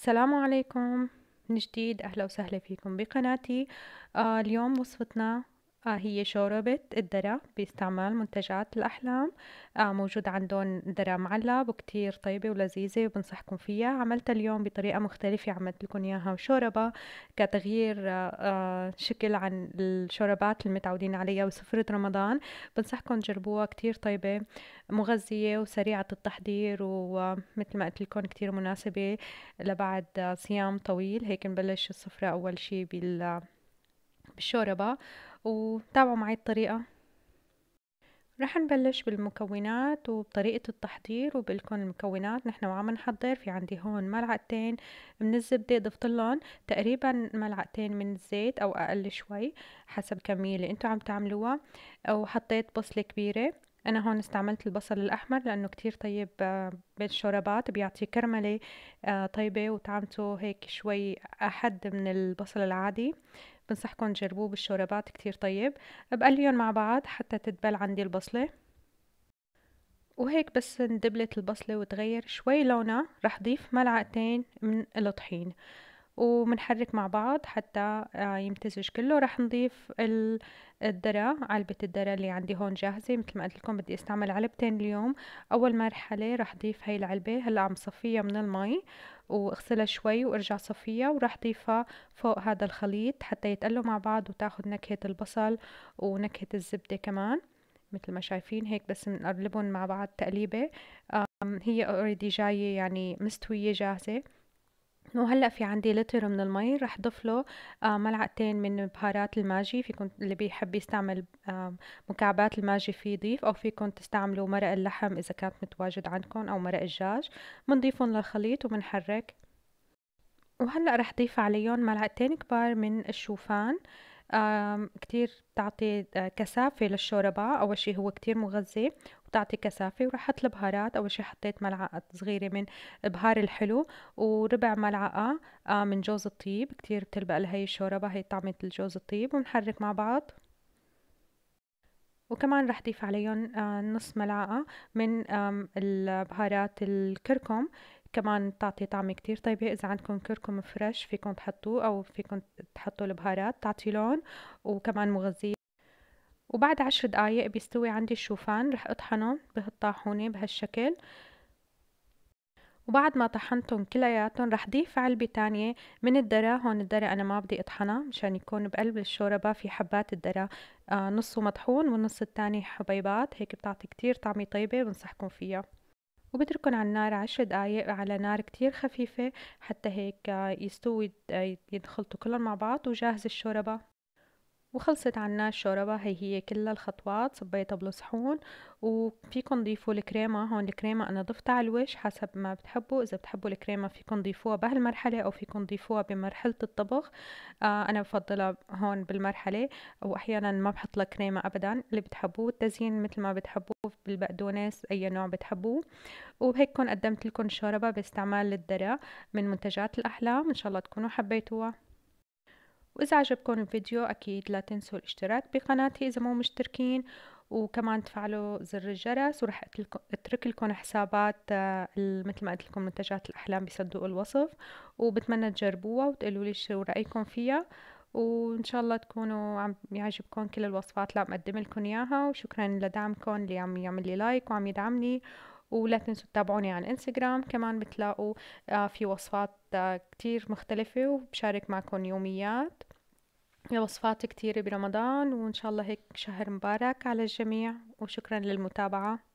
السلام عليكم من جديد أهلا وسهلا فيكم بقناتي آه اليوم وصفتنا آه هي شوربة الدرع باستعمال منتجات الأحلام آه موجود عندهم درع معلب وكتير طيبة ولذيذة وبنصحكم فيها عملت اليوم بطريقة مختلفة عملت لكم إياها شوربة كتغيير آه, آه، شكل عن الشوربات المتعودين عليها وسفرة رمضان بنصحكم تجربوها كتير طيبة مغذية وسريعة التحضير ومثل ما قلت لكم كتير مناسبة لبعد صيام طويل هيك نبلش السفرة أول شي بال بالشوربة وتابعوا معي الطريقة رح نبلش بالمكونات وبطريقة التحضير وبقلكن المكونات نحن وعم نحضر في عندي هون ملعقتين من الزبدة ضفت لهم تقريبا ملعقتين من الزيت أو أقل شوي حسب كمية اللي انتو عم تعملوها وحطيت بصلة كبيرة انا هون استعملت البصل الاحمر لانه كتير طيب آه، بالشوربات بيعطي كرمله آه، طيبه وطعمته هيك شوي احد من البصل العادي بنصحكم تجربوه بالشوربات كتير طيب بقليهم مع بعض حتى تدبل عندي البصله وهيك بس اندبلت البصله وتغير شوي لونها رح ضيف ملعقتين من الطحين ومنحرك مع بعض حتى آه، يمتزج كله راح نضيف الذرة علبة الذرة اللي عندي هون جاهزة مثل ما قلت لكم بدي استعمل علبتين اليوم أول مرحلة راح ضيف هاي العلبة هلا عم صفيها من المي واغسلها شوي وارجع صفيها وراح ضيفها فوق هذا الخليط حتى يتقلوا مع بعض وتاخد نكهة البصل ونكهة الزبدة كمان مثل ما شايفين هيك بس بنقلبهم مع بعض تقليبة هي اوريدي جاية يعني مستوية جاهزة وهلا في عندي لتر من المي رح ضيف له آه، ملعقتين من بهارات الماجي فيكم اللي بيحب يستعمل آه، مكعبات الماجي في يضيف او فيكم تستعملوا مرق اللحم اذا كانت متواجد عندكم او مرق الدجاج بنضيفهم للخليط وبنحرك وهلا رح ضيف عليهم ملعقتين كبار من الشوفان كتير بتعطي آه، كثافة للشوربة أول شي هو كتير مغذي وتعطي كثافة ورحت البهارات أول شي حطيت ملعقة صغيرة من بهار الحلو وربع ملعقة آه، من جوز الطيب كتير بتلبق لهي الشوربة هي طعمة الجوز الطيب ونحرك مع بعض وكمان رح ضيف عليهم آه، نص ملعقة من البهارات الكركم كمان بتعطي طعم كتير طيبة إذا عندكم كركم فريش فيكم تحطوه أو فيكم تحطوا البهارات تعطي لون وكمان مغذية وبعد عشر دقايق بيستوي عندي الشوفان رح أطحنه بهالطاحونة بهالشكل وبعد ما طحنتهم كلياتهم رح ضيف علبة تانية من الدرة هون الدرة أنا ما بدي أطحنها مشان يكون بقلب الشوربة في حبات الدرة آه نصه مطحون والنص التاني حبيبات هيك بتعطي كتير طعمة طيبة بنصحكم فيها وبتركن على النار عشر دقايق على نار كتير خفيفة حتى هيك يستوي يدخلتوا كلهم مع بعض وجاهز الشوربة وخلصت عنا الشوربة هي هي كل الخطوات صبيتها بالصحون وفيكم ضيفوا الكريمة هون الكريمة أنا ضفتها على الوش حسب ما بتحبوا إذا بتحبوا الكريمة فيكم ضيفوها بهالمرحلة أو فيكم ضيفوها بمرحلة الطبخ آه أنا بفضلها هون بالمرحلة وأحيانا ما بحط لها كريمة أبدا اللي بتحبوه التزيين مثل ما بتحبوه بالبقدونس أي نوع بتحبوه كون قدمت لكم شوربة باستعمال الدرة من منتجات الأحلام إن شاء الله تكونوا حبيتوها وإذا عجبكم الفيديو أكيد لا تنسوا الاشتراك بقناتي إذا مو مشتركين وكمان تفعلوا زر الجرس ورح اترك لكم حسابات آه، مثل ما قلت لكم منتجات الأحلام بصندوق الوصف وبتمنى تجربوها وتقولوا لي شو رأيكم فيها وإن شاء الله تكونوا عم يعجبكم كل الوصفات اللي عم أقدم لكم إياها وشكرا لدعمكم اللي عم يعمل لي لايك وعم يدعمني ولا تنسوا تتابعوني على الانستغرام كمان بتلاقوا آه، في وصفات آه، كتير مختلفة وبشارك معكم يوميات وصفات كتيرة برمضان وإن شاء الله هيك شهر مبارك على الجميع وشكرا للمتابعة